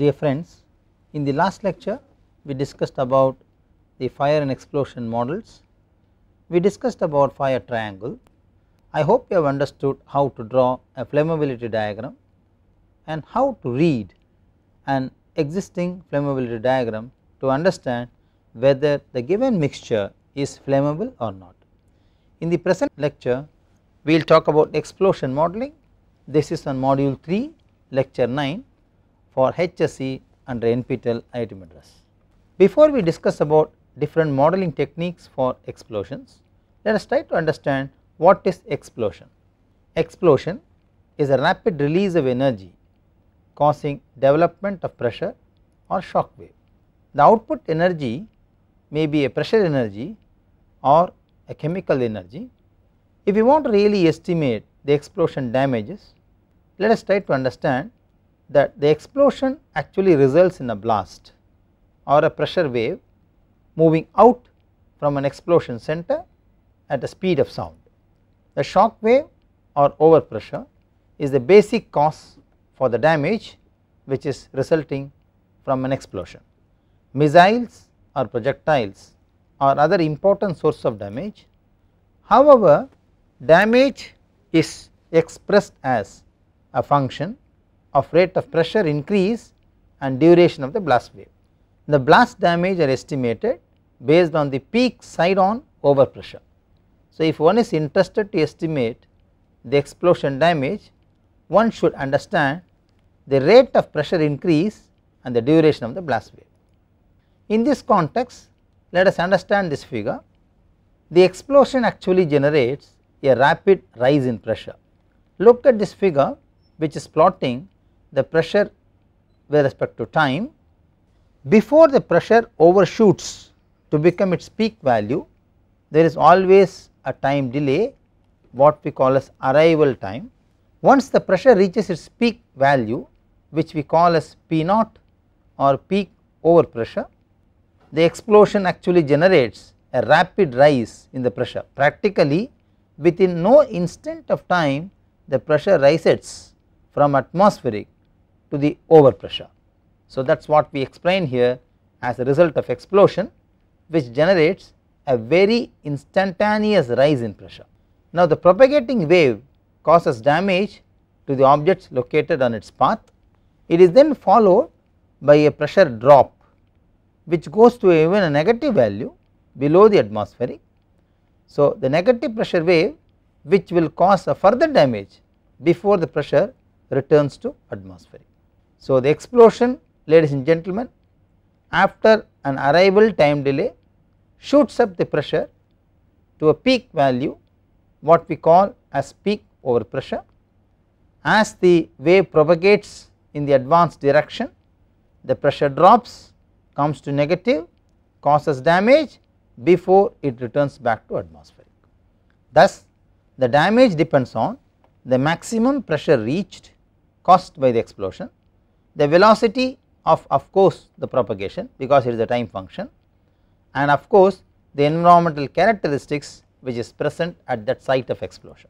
Dear friends, in the last lecture we discussed about the fire and explosion models. We discussed about fire triangle. I hope you have understood how to draw a flammability diagram and how to read an existing flammability diagram to understand whether the given mixture is flammable or not. In the present lecture, we will talk about explosion modeling. This is on module 3, lecture 9 for HSE under NPTEL IIT Madras. Before we discuss about different modeling techniques for explosions, let us try to understand what is explosion. Explosion is a rapid release of energy causing development of pressure or shock wave. The output energy may be a pressure energy or a chemical energy. If we want to really estimate the explosion damages, let us try to understand that the explosion actually results in a blast or a pressure wave moving out from an explosion center at a speed of sound. The shock wave or overpressure is the basic cause for the damage which is resulting from an explosion. Missiles or projectiles are other important source of damage. However, damage is expressed as a function of rate of pressure increase and duration of the blast wave. The blast damage are estimated based on the peak side on over pressure. So, if one is interested to estimate the explosion damage, one should understand the rate of pressure increase and the duration of the blast wave. In this context, let us understand this figure. The explosion actually generates a rapid rise in pressure. Look at this figure which is plotting the pressure with respect to time before the pressure overshoots to become its peak value there is always a time delay what we call as arrival time. Once the pressure reaches its peak value which we call as P naught or peak overpressure, the explosion actually generates a rapid rise in the pressure. Practically within no instant of time the pressure rises from atmospheric to the overpressure. So that is what we explain here as a result of explosion which generates a very instantaneous rise in pressure. Now the propagating wave causes damage to the objects located on its path. It is then followed by a pressure drop which goes to even a negative value below the atmospheric. So the negative pressure wave which will cause a further damage before the pressure returns to atmospheric. So, the explosion ladies and gentlemen after an arrival time delay shoots up the pressure to a peak value what we call as peak over pressure. As the wave propagates in the advanced direction the pressure drops comes to negative causes damage before it returns back to atmospheric. Thus the damage depends on the maximum pressure reached caused by the explosion the velocity of of course the propagation because it is a time function and of course the environmental characteristics which is present at that site of explosion.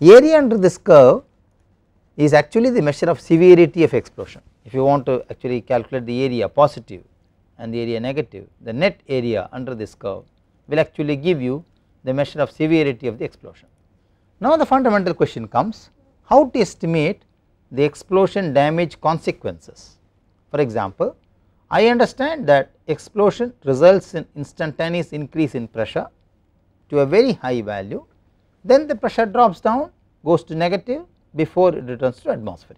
Area under this curve is actually the measure of severity of explosion if you want to actually calculate the area positive and the area negative the net area under this curve will actually give you the measure of severity of the explosion. Now the fundamental question comes how to estimate the explosion damage consequences. For example, I understand that explosion results in instantaneous increase in pressure to a very high value, then the pressure drops down goes to negative before it returns to atmosphere.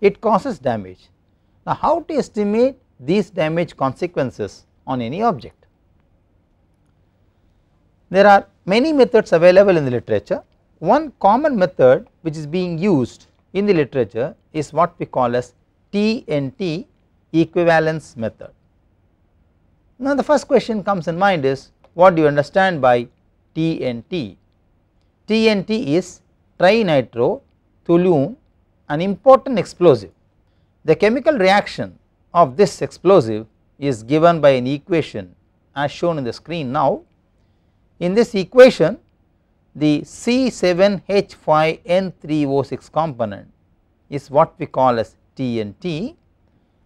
It causes damage. Now, how to estimate these damage consequences on any object? There are many methods available in the literature. One common method which is being used in the literature is what we call as TNT equivalence method. Now the first question comes in mind is what do you understand by TNT? TNT is trinitro-toluene an important explosive. The chemical reaction of this explosive is given by an equation as shown in the screen now. In this equation the C7H5N3O6 component is what we call as TNT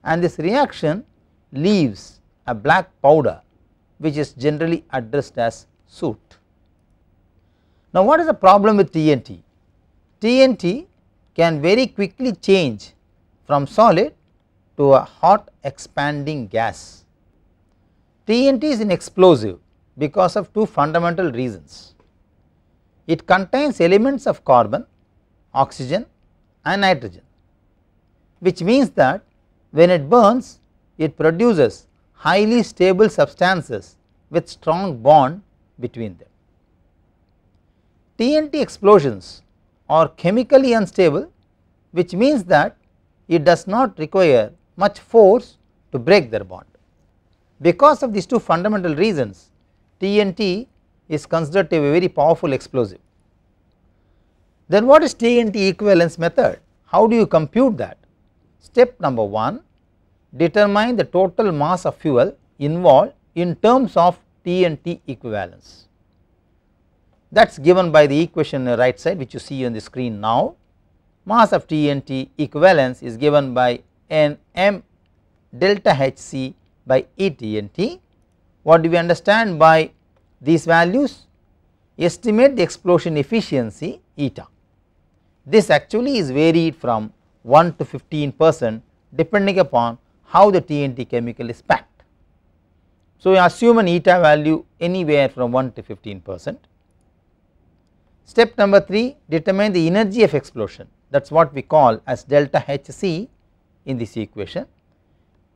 and this reaction leaves a black powder which is generally addressed as soot. Now what is the problem with TNT? TNT can very quickly change from solid to a hot expanding gas. TNT is an explosive because of two fundamental reasons. It contains elements of carbon, oxygen and nitrogen which means that when it burns it produces highly stable substances with strong bond between them. TNT explosions are chemically unstable which means that it does not require much force to break their bond. Because of these two fundamental reasons TNT is considered to be a very powerful explosive. Then what is TNT equivalence method? How do you compute that? Step number 1 determine the total mass of fuel involved in terms of TNT equivalence. That is given by the equation on the right side which you see on the screen now. Mass of TNT equivalence is given by Nm delta Hc by E TNT. What do we understand by these values estimate the explosion efficiency eta. This actually is varied from 1 to 15 percent depending upon how the TNT chemical is packed. So, we assume an eta value anywhere from 1 to 15 percent. Step number 3 determine the energy of explosion that is what we call as delta HC in this equation.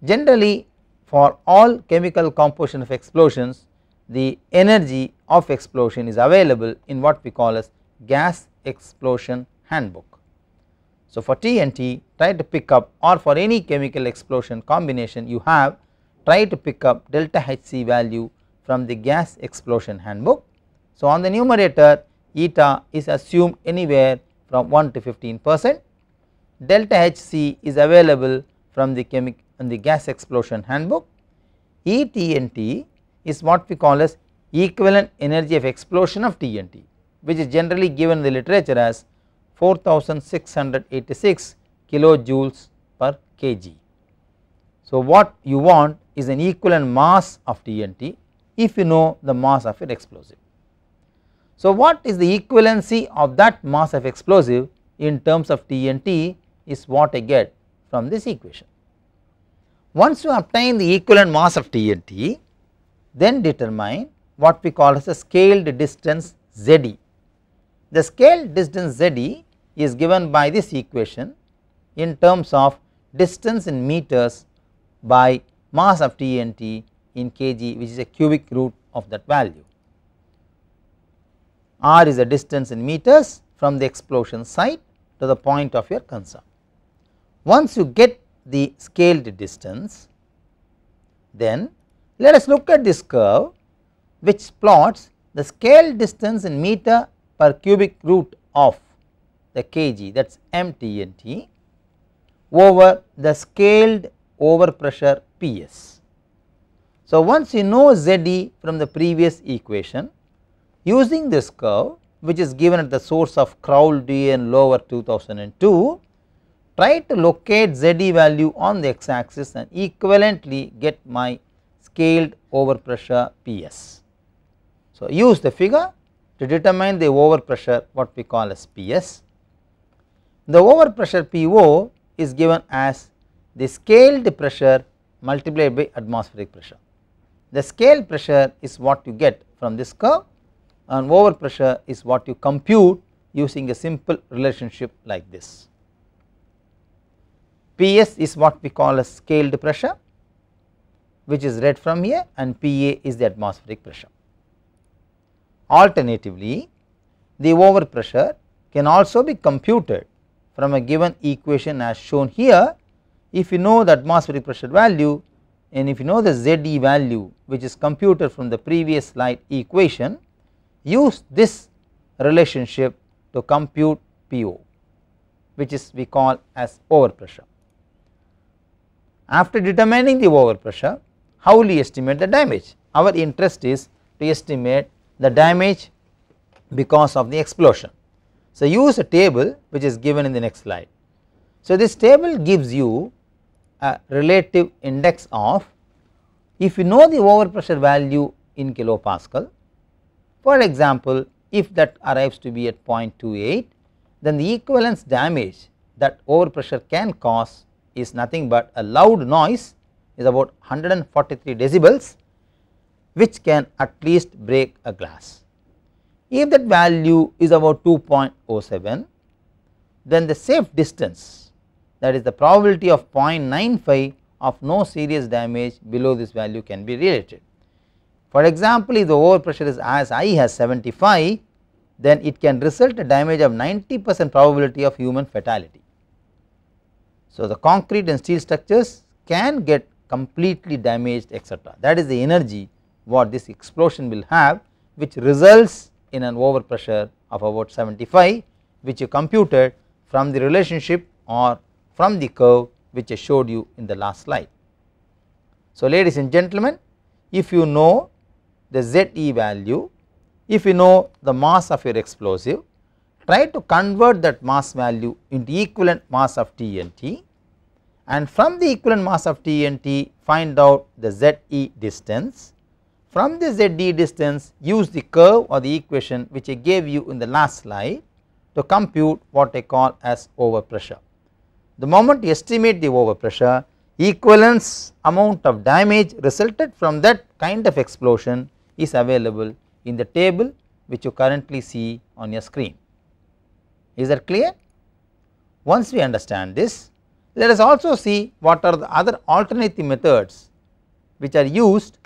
Generally for all chemical composition of explosions the energy of explosion is available in what we call as gas explosion handbook. So, for TNT try to pick up or for any chemical explosion combination you have try to pick up delta HC value from the gas explosion handbook. So, on the numerator eta is assumed anywhere from 1 to 15 percent, delta HC is available from the chemical and the gas explosion handbook, ETNT is what we call as equivalent energy of explosion of TNT which is generally given in the literature as 4686 kilojoules per kg. So, what you want is an equivalent mass of TNT if you know the mass of an explosive. So, what is the equivalency of that mass of explosive in terms of TNT is what I get from this equation. Once you obtain the equivalent mass of TNT, then determine what we call as a scaled distance ZE. The scaled distance ZE is given by this equation in terms of distance in meters by mass of TNT in kg which is a cubic root of that value. R is a distance in meters from the explosion site to the point of your concern. Once you get the scaled distance, then let us look at this curve which plots the scale distance in meter per cubic root of the kg that is MTNT over the scaled overpressure PS. So, once you know ZE from the previous equation using this curve which is given at the source of Crowell D and lower 2002 try to locate ZE value on the x axis and equivalently get my scaled over pressure PS. So, use the figure to determine the over pressure what we call as PS. The over pressure PO is given as the scaled pressure multiplied by atmospheric pressure. The scale pressure is what you get from this curve and over pressure is what you compute using a simple relationship like this. PS is what we call a scaled pressure which is read from here and Pa is the atmospheric pressure. Alternatively, the overpressure can also be computed from a given equation as shown here if you know the atmospheric pressure value and if you know the ZE value which is computed from the previous slide equation use this relationship to compute PO which is we call as overpressure. After determining the overpressure how will we estimate the damage? Our interest is to estimate the damage because of the explosion. So, use a table which is given in the next slide. So, this table gives you a relative index of if you know the overpressure value in kilopascal. For example, if that arrives to be at 0.28 then the equivalence damage that overpressure can cause is nothing but a loud noise is about 143 decibels which can at least break a glass. If that value is about 2.07 then the safe distance that is the probability of 0.95 of no serious damage below this value can be related. For example, if the overpressure is as high as 75 then it can result a damage of 90 percent probability of human fatality. So, the concrete and steel structures can get completely damaged etc. That is the energy what this explosion will have which results in an overpressure of about 75 which you computed from the relationship or from the curve which I showed you in the last slide. So, ladies and gentlemen if you know the ZE value, if you know the mass of your explosive try to convert that mass value into equivalent mass of TNT and from the equivalent mass of T and T find out the Z E distance. From the ZD distance use the curve or the equation which I gave you in the last slide to compute what I call as overpressure. The moment you estimate the overpressure equivalence amount of damage resulted from that kind of explosion is available in the table which you currently see on your screen. Is that clear? Once we understand this let us also see what are the other alternative methods which are used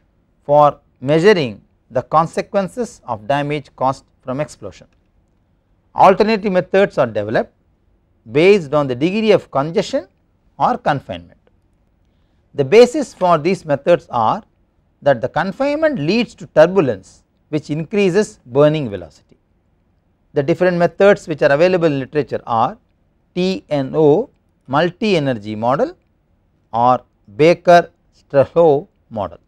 for measuring the consequences of damage caused from explosion. Alternative methods are developed based on the degree of congestion or confinement. The basis for these methods are that the confinement leads to turbulence which increases burning velocity. The different methods which are available in literature are TNO multi-energy model or Baker-Strelov model.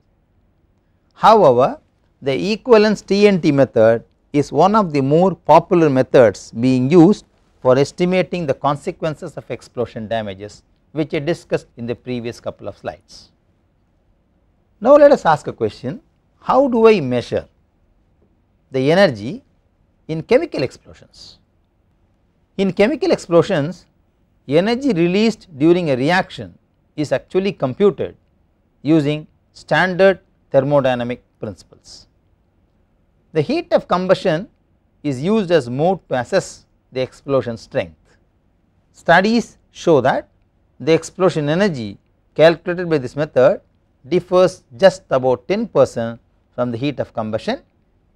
However, the equivalence TNT method is one of the more popular methods being used for estimating the consequences of explosion damages which I discussed in the previous couple of slides. Now let us ask a question, how do I measure the energy in chemical explosions? In chemical explosions, energy released during a reaction is actually computed using standard thermodynamic principles. The heat of combustion is used as mode to assess the explosion strength. Studies show that the explosion energy calculated by this method differs just about 10 percent from the heat of combustion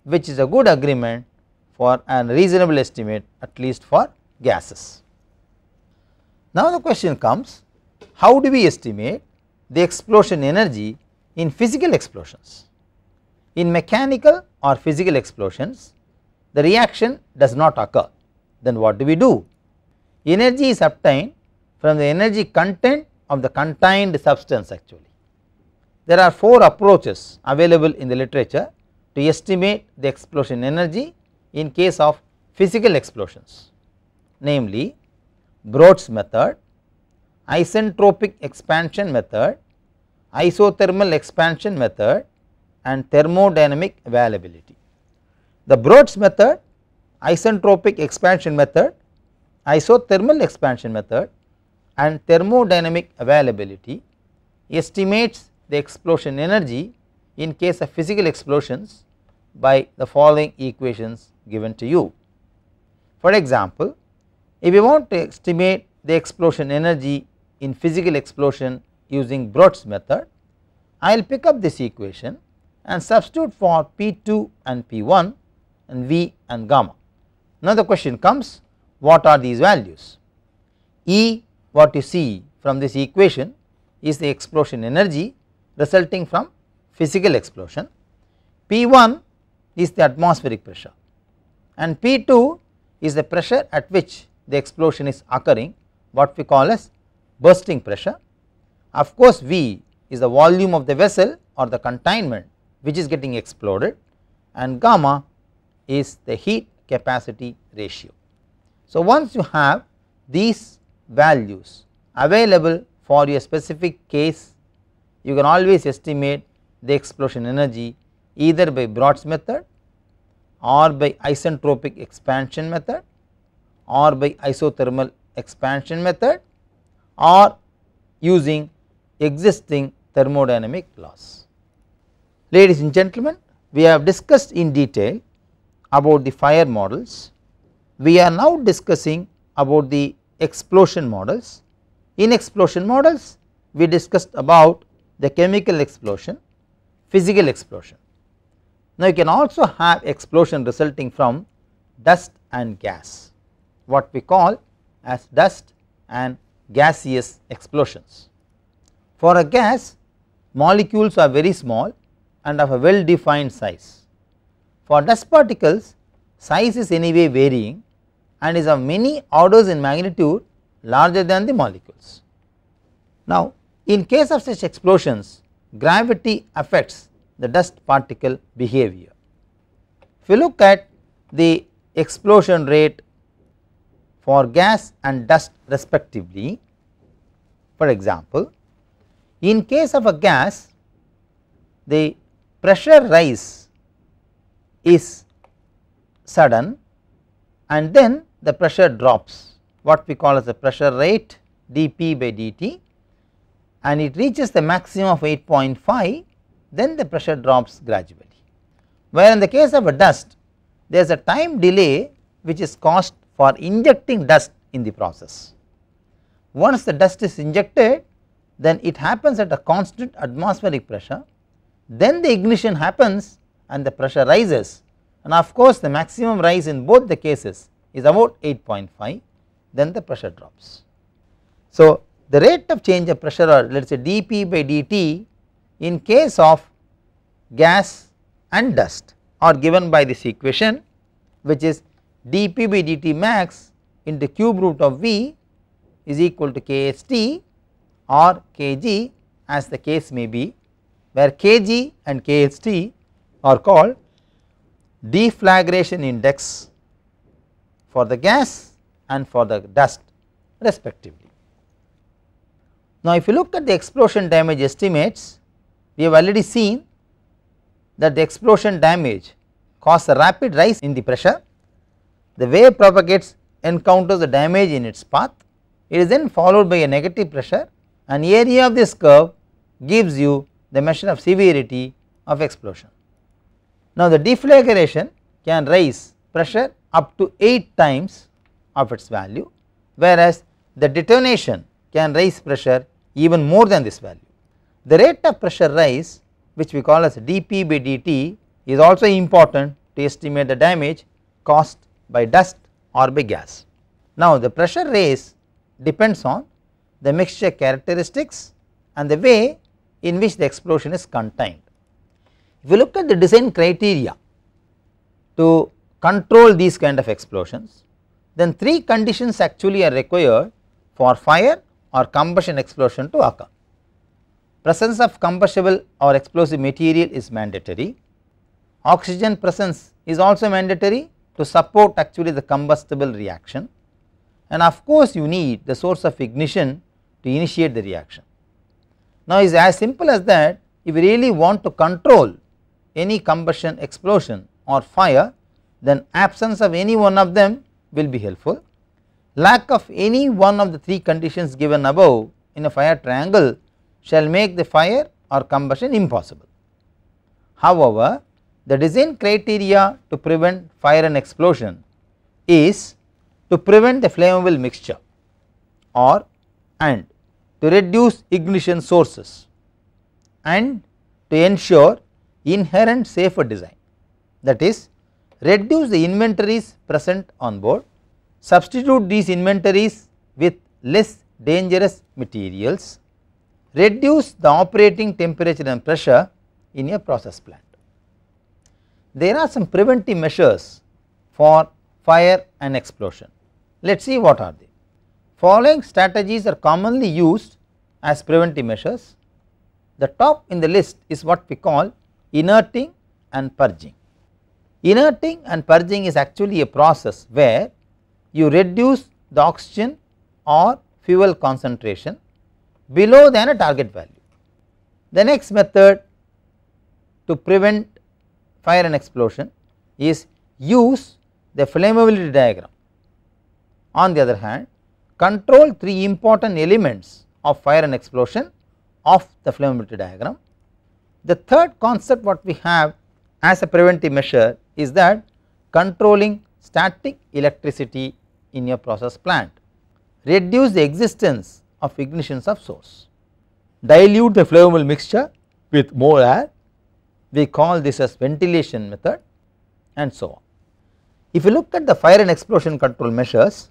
which is a good agreement for an reasonable estimate at least for gases. Now the question comes how do we estimate the explosion energy in physical explosions? In mechanical or physical explosions the reaction does not occur then what do we do? Energy is obtained from the energy content of the contained substance actually. There are 4 approaches available in the literature to estimate the explosion energy in case of physical explosions namely Broad's method, isentropic expansion method, isothermal expansion method and thermodynamic availability. The Broad's method, isentropic expansion method, isothermal expansion method and thermodynamic availability estimates the explosion energy in case of physical explosions by the following equations given to you. For example, if you want to estimate the explosion energy in physical explosion using Broad's method, I will pick up this equation and substitute for P2 and P1 and V and gamma. Now the question comes what are these values? E what you see from this equation is the explosion energy resulting from physical explosion, P1 is the atmospheric pressure and P2 is the pressure at which the explosion is occurring what we call as bursting pressure. Of course, V is the volume of the vessel or the containment which is getting exploded and gamma is the heat capacity ratio. So, once you have these values available for your specific case, you can always estimate the explosion energy either by Broad's method or by isentropic expansion method or by isothermal expansion method or using existing thermodynamic laws. Ladies and gentlemen, we have discussed in detail about the fire models. We are now discussing about the explosion models. In explosion models, we discussed about the chemical explosion, physical explosion. Now, you can also have explosion resulting from dust and gas what we call as dust and gaseous explosions. For a gas molecules are very small and of a well defined size. For dust particles size is anyway varying and is of many orders in magnitude larger than the molecules. Now in case of such explosions gravity affects the dust particle behavior. If you look at the explosion rate for gas and dust respectively. For example, in case of a gas, the pressure rise is sudden and then the pressure drops what we call as the pressure rate dP by dt and it reaches the maximum of 8.5 then the pressure drops gradually. Where in the case of a dust there is a time delay which is caused for injecting dust in the process. Once the dust is injected then it happens at a constant atmospheric pressure then the ignition happens and the pressure rises and of course the maximum rise in both the cases is about 8.5 then the pressure drops. So, the rate of change of pressure or let us say dP by dt in case of gas and dust are given by this equation which is dP by dt max into cube root of V is equal to Kst or Kg as the case may be where Kg and Kst are called deflagration index for the gas and for the dust respectively. Now if you look at the explosion damage estimates we have already seen that the explosion damage caused a rapid rise in the pressure the wave propagates encounters the damage in its path, it is then followed by a negative pressure and area of this curve gives you the measure of severity of explosion. Now the deflagration can raise pressure up to 8 times of its value whereas the detonation can raise pressure even more than this value. The rate of pressure rise which we call as dP by dt is also important to estimate the damage caused by dust or by gas. Now, the pressure raise depends on the mixture characteristics and the way in which the explosion is contained. If you look at the design criteria to control these kind of explosions, then three conditions actually are required for fire or combustion explosion to occur. Presence of combustible or explosive material is mandatory, oxygen presence is also mandatory to support actually the combustible reaction and of course you need the source of ignition to initiate the reaction. Now it is as simple as that if you really want to control any combustion explosion or fire then absence of any one of them will be helpful. Lack of any one of the three conditions given above in a fire triangle shall make the fire or combustion impossible. However, the design criteria to prevent fire and explosion is to prevent the flammable mixture or and to reduce ignition sources and to ensure inherent safer design that is reduce the inventories present on board, substitute these inventories with less dangerous materials, reduce the operating temperature and pressure in a process plant there are some preventive measures for fire and explosion. Let us see what are they. Following strategies are commonly used as preventive measures. The top in the list is what we call inerting and purging. Inerting and purging is actually a process where you reduce the oxygen or fuel concentration below than a target value. The next method to prevent fire and explosion is use the flammability diagram. On the other hand, control three important elements of fire and explosion of the flammability diagram. The third concept what we have as a preventive measure is that controlling static electricity in your process plant, reduce the existence of ignitions of source, dilute the flammable mixture with more air we call this as ventilation method and so on. If you look at the fire and explosion control measures,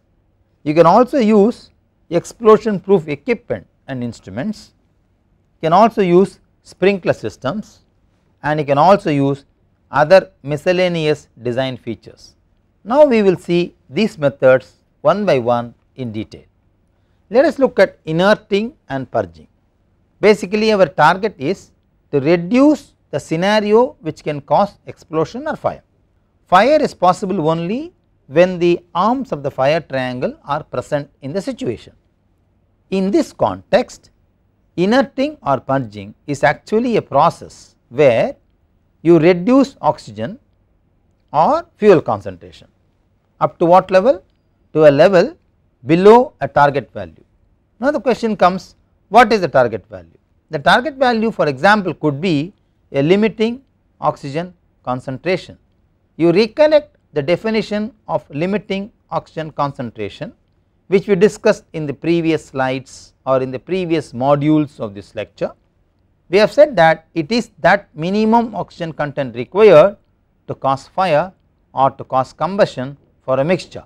you can also use explosion proof equipment and instruments, you can also use sprinkler systems and you can also use other miscellaneous design features. Now we will see these methods one by one in detail. Let us look at inerting and purging. Basically our target is to reduce the scenario which can cause explosion or fire. Fire is possible only when the arms of the fire triangle are present in the situation. In this context, inerting or purging is actually a process where you reduce oxygen or fuel concentration up to what level? To a level below a target value. Now, the question comes what is the target value? The target value for example could be a limiting oxygen concentration. You recollect the definition of limiting oxygen concentration which we discussed in the previous slides or in the previous modules of this lecture. We have said that it is that minimum oxygen content required to cause fire or to cause combustion for a mixture.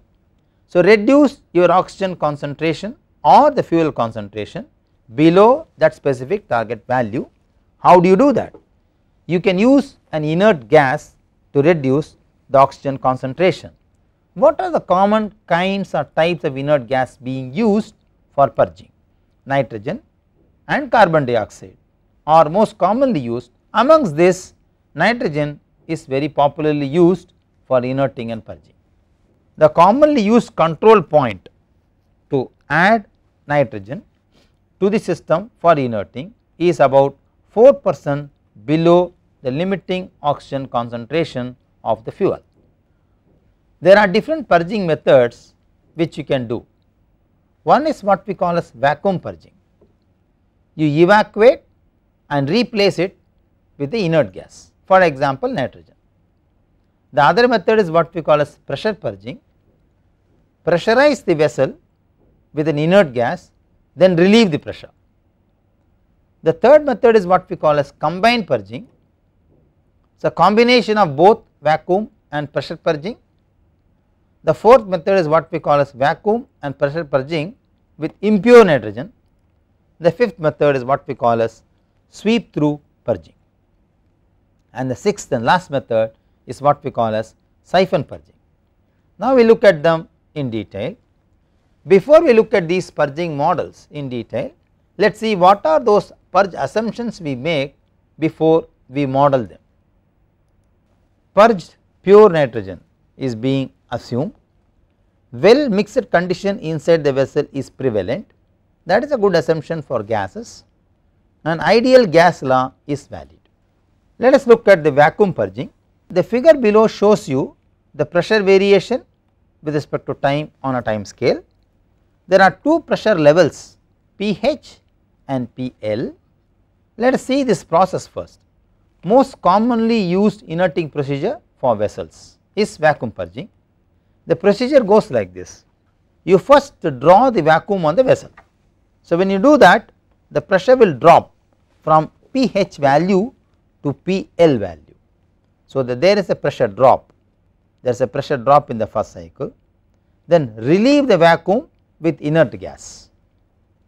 So, reduce your oxygen concentration or the fuel concentration below that specific target value. How do you do that? you can use an inert gas to reduce the oxygen concentration. What are the common kinds or types of inert gas being used for purging? Nitrogen and carbon dioxide are most commonly used amongst this nitrogen is very popularly used for inerting and purging. The commonly used control point to add nitrogen to the system for inerting is about 4 percent below the limiting oxygen concentration of the fuel. There are different purging methods which you can do. One is what we call as vacuum purging. You evacuate and replace it with the inert gas for example nitrogen. The other method is what we call as pressure purging. Pressurize the vessel with an inert gas then relieve the pressure. The third method is what we call as combined purging so, combination of both vacuum and pressure purging. The fourth method is what we call as vacuum and pressure purging with impure nitrogen. The fifth method is what we call as sweep through purging. And the sixth and last method is what we call as siphon purging. Now, we look at them in detail. Before we look at these purging models in detail, let us see what are those purge assumptions we make before we model them purged pure nitrogen is being assumed, well mixed condition inside the vessel is prevalent that is a good assumption for gases and ideal gas law is valid. Let us look at the vacuum purging. The figure below shows you the pressure variation with respect to time on a time scale. There are two pressure levels pH and PL. Let us see this process first most commonly used inerting procedure for vessels is vacuum purging. The procedure goes like this, you first draw the vacuum on the vessel. So, when you do that the pressure will drop from pH value to PL value. So, that there is a pressure drop, there is a pressure drop in the first cycle, then relieve the vacuum with inert gas.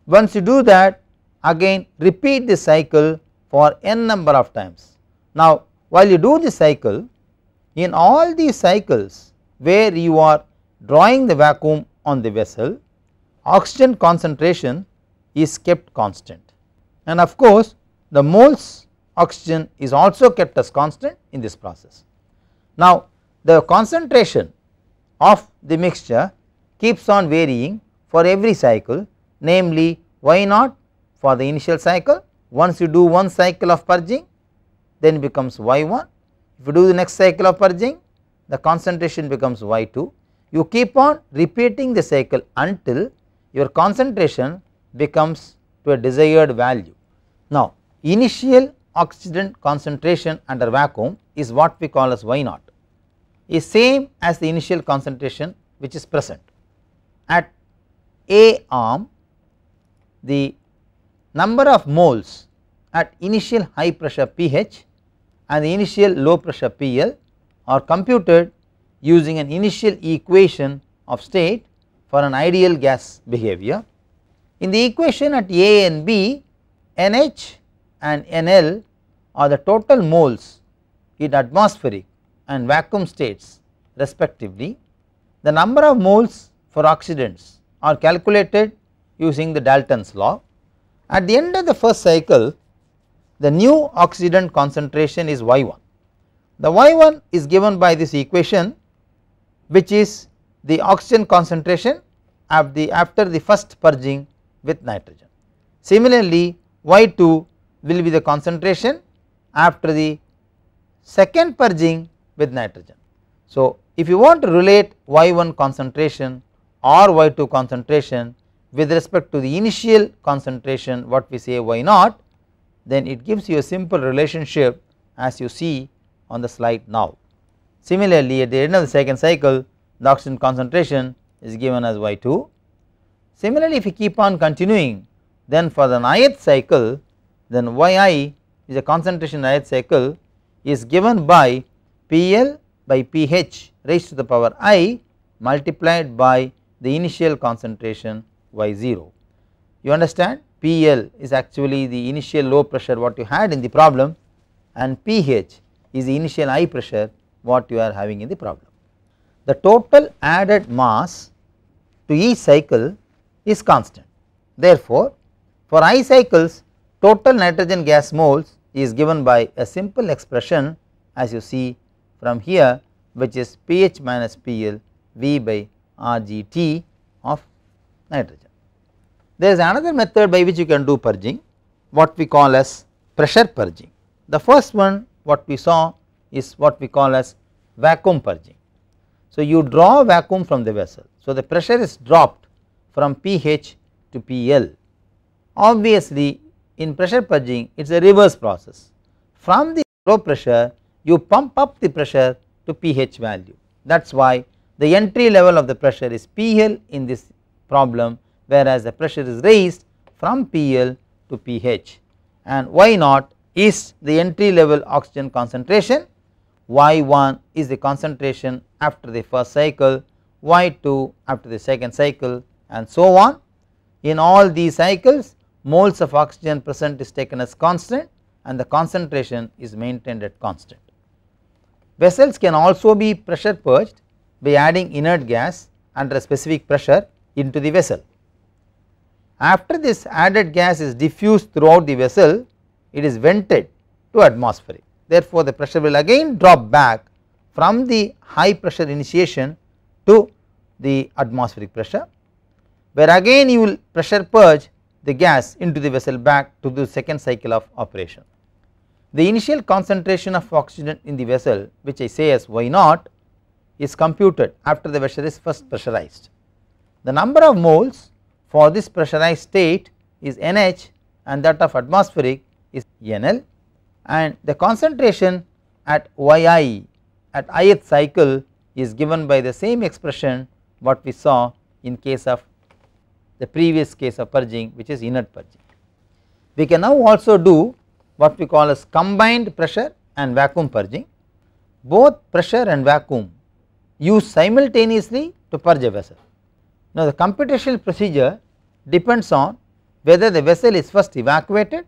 Once you do that again repeat the cycle for n number of times now while you do the cycle in all these cycles where you are drawing the vacuum on the vessel oxygen concentration is kept constant and of course the moles oxygen is also kept as constant in this process. Now the concentration of the mixture keeps on varying for every cycle namely y naught for the initial cycle once you do one cycle of purging then becomes y1. If you do the next cycle of purging the concentration becomes y2. You keep on repeating the cycle until your concentration becomes to a desired value. Now initial oxygen concentration under vacuum is what we call as y 0 is same as the initial concentration which is present at A arm the number of moles at initial high pressure pH and the initial low pressure PL are computed using an initial equation of state for an ideal gas behavior. In the equation at A and B, NH and NL are the total moles in atmospheric and vacuum states respectively. The number of moles for oxidants are calculated using the Dalton's law. At the end of the first cycle, the new oxidant concentration is Y1. The Y1 is given by this equation which is the oxygen concentration the after the first purging with nitrogen. Similarly, Y2 will be the concentration after the second purging with nitrogen. So, if you want to relate Y1 concentration or Y2 concentration with respect to the initial concentration what we say Y naught then it gives you a simple relationship as you see on the slide now. Similarly, at the end of the second cycle the oxygen concentration is given as Y2. Similarly, if you keep on continuing then for the ninth cycle then yi is a concentration nth cycle is given by pl by ph raised to the power i multiplied by the initial concentration y0 you understand PL is actually the initial low pressure what you had in the problem and PH is the initial high pressure what you are having in the problem. The total added mass to each cycle is constant. Therefore, for I cycles total nitrogen gas moles is given by a simple expression as you see from here which is pH minus PL V by RGT of nitrogen. There is another method by which you can do purging what we call as pressure purging. The first one what we saw is what we call as vacuum purging. So, you draw vacuum from the vessel. So, the pressure is dropped from pH to PL. Obviously, in pressure purging it is a reverse process. From the low pressure you pump up the pressure to pH value that is why the entry level of the pressure is PL in this problem whereas the pressure is raised from PL to pH and Y naught is the entry level oxygen concentration, Y1 is the concentration after the first cycle, Y2 after the second cycle and so on. In all these cycles moles of oxygen present is taken as constant and the concentration is maintained at constant. Vessels can also be pressure purged by adding inert gas under a specific pressure into the vessel. After this added gas is diffused throughout the vessel, it is vented to atmospheric. Therefore, the pressure will again drop back from the high pressure initiation to the atmospheric pressure, where again you will pressure purge the gas into the vessel back to the second cycle of operation. The initial concentration of oxygen in the vessel which I say as Y naught is computed after the vessel is first pressurized. The number of moles for this pressurized state is NH and that of atmospheric is NL and the concentration at yi at ith cycle is given by the same expression what we saw in case of the previous case of purging which is inert purging. We can now also do what we call as combined pressure and vacuum purging. Both pressure and vacuum used simultaneously to purge a vessel. Now, the computational procedure depends on whether the vessel is first evacuated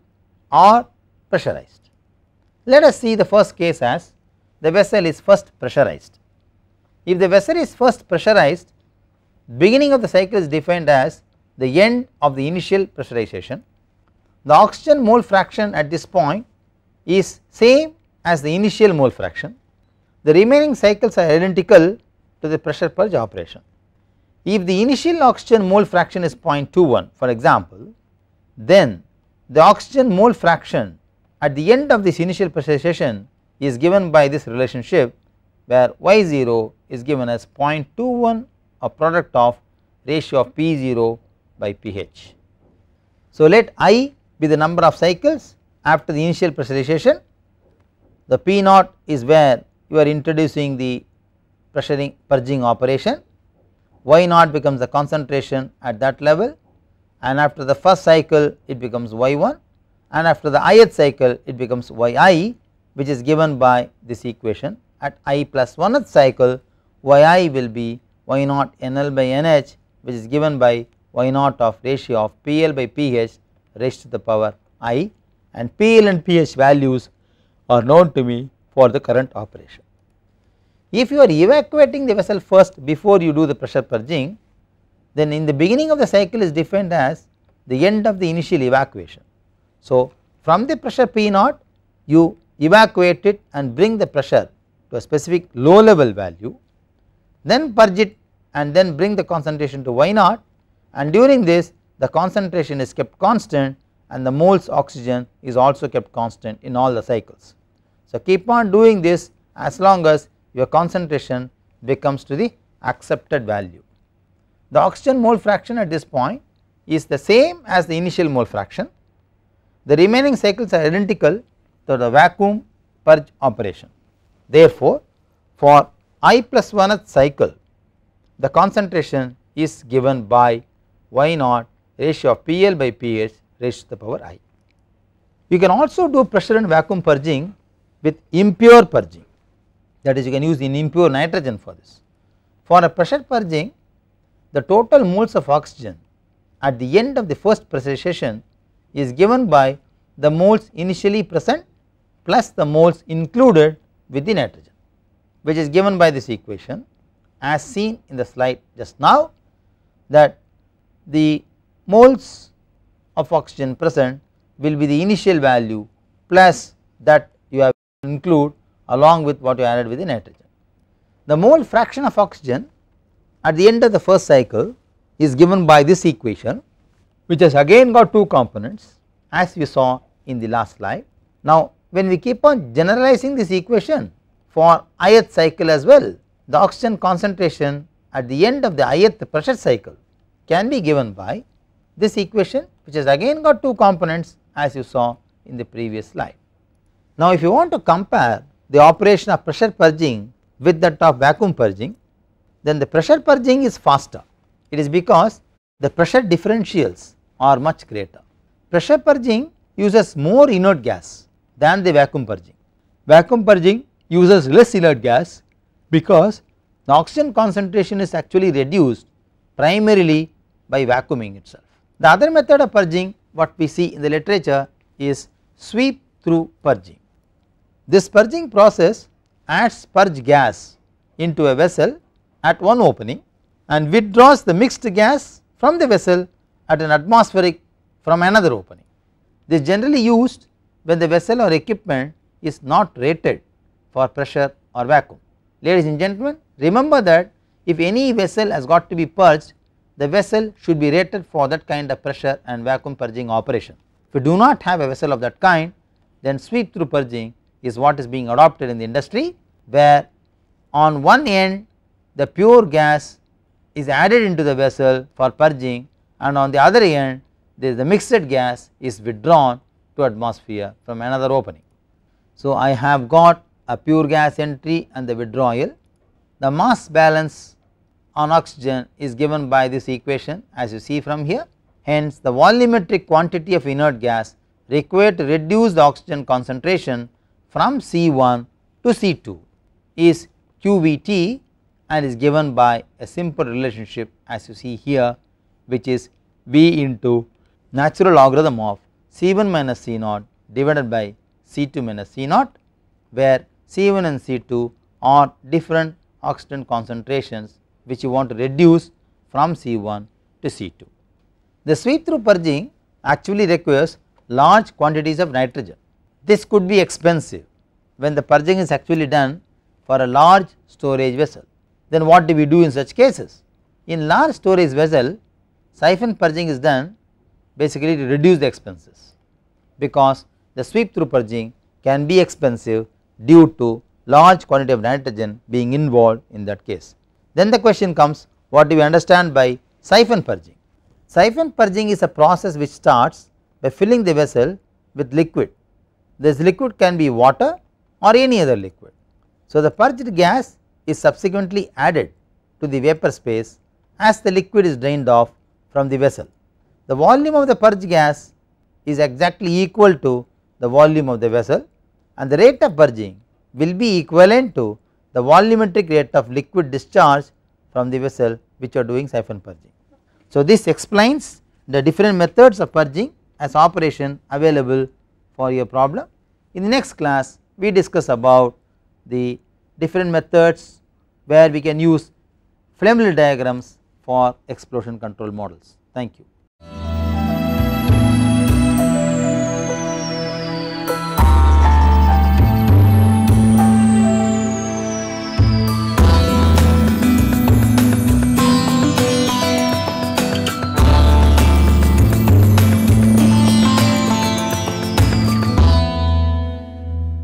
or pressurized. Let us see the first case as the vessel is first pressurized. If the vessel is first pressurized, beginning of the cycle is defined as the end of the initial pressurization. The oxygen mole fraction at this point is same as the initial mole fraction. The remaining cycles are identical to the pressure purge operation. If the initial oxygen mole fraction is 0.21 for example, then the oxygen mole fraction at the end of this initial pressurization is given by this relationship where Y0 is given as 0.21 a product of ratio of P0 by pH. So, let I be the number of cycles after the initial pressurization, the P naught is where you are introducing the pressuring purging operation y naught becomes the concentration at that level and after the first cycle it becomes y1 and after the ith cycle it becomes yi which is given by this equation at i plus 1th cycle yi will be y naught nl by nh which is given by y naught of ratio of pl by ph raised to the power i and pl and ph values are known to me for the current operation. If you are evacuating the vessel first before you do the pressure purging, then in the beginning of the cycle is defined as the end of the initial evacuation. So, from the pressure P naught you evacuate it and bring the pressure to a specific low level value, then purge it and then bring the concentration to Y naught and during this the concentration is kept constant and the moles oxygen is also kept constant in all the cycles. So, keep on doing this as long as your concentration becomes to the accepted value. The oxygen mole fraction at this point is the same as the initial mole fraction. The remaining cycles are identical to the vacuum purge operation. Therefore, for i plus 1th cycle the concentration is given by y naught ratio of PL by pH raised to the power i. You can also do pressure and vacuum purging with impure purging that is you can use in impure nitrogen for this. For a pressure purging the total moles of oxygen at the end of the first pressurization is given by the moles initially present plus the moles included with the nitrogen which is given by this equation as seen in the slide just now that the moles of oxygen present will be the initial value plus that you have include along with what you added with the nitrogen. The mole fraction of oxygen at the end of the first cycle is given by this equation which has again got two components as we saw in the last slide. Now when we keep on generalizing this equation for ith cycle as well the oxygen concentration at the end of the ith pressure cycle can be given by this equation which has again got two components as you saw in the previous slide. Now if you want to compare the operation of pressure purging with that of vacuum purging then the pressure purging is faster it is because the pressure differentials are much greater. Pressure purging uses more inert gas than the vacuum purging. Vacuum purging uses less inert gas because the oxygen concentration is actually reduced primarily by vacuuming itself. The other method of purging what we see in the literature is sweep through purging. This purging process adds purge gas into a vessel at one opening and withdraws the mixed gas from the vessel at an atmospheric from another opening. This is generally used when the vessel or equipment is not rated for pressure or vacuum. Ladies and gentlemen remember that if any vessel has got to be purged the vessel should be rated for that kind of pressure and vacuum purging operation. If you do not have a vessel of that kind then sweep through purging is what is being adopted in the industry where on one end the pure gas is added into the vessel for purging and on the other end there is the mixed gas is withdrawn to atmosphere from another opening. So, I have got a pure gas entry and the withdrawal. The mass balance on oxygen is given by this equation as you see from here. Hence, the volumetric quantity of inert gas required to reduce the oxygen concentration from C1 to C2 is QVT and is given by a simple relationship as you see here which is V into natural logarithm of C1 minus C0 divided by C2 minus C0 where C1 and C2 are different oxidant concentrations which you want to reduce from C1 to C2. The sweep through purging actually requires large quantities of nitrogen this could be expensive when the purging is actually done for a large storage vessel. Then what do we do in such cases? In large storage vessel, siphon purging is done basically to reduce the expenses because the sweep through purging can be expensive due to large quantity of nitrogen being involved in that case. Then the question comes what do we understand by siphon purging? Siphon purging is a process which starts by filling the vessel with liquid this liquid can be water or any other liquid. So, the purged gas is subsequently added to the vapor space as the liquid is drained off from the vessel. The volume of the purge gas is exactly equal to the volume of the vessel and the rate of purging will be equivalent to the volumetric rate of liquid discharge from the vessel which are doing siphon purging. So, this explains the different methods of purging as operation available for your problem. In the next class we discuss about the different methods where we can use Flamel diagrams for explosion control models. Thank you.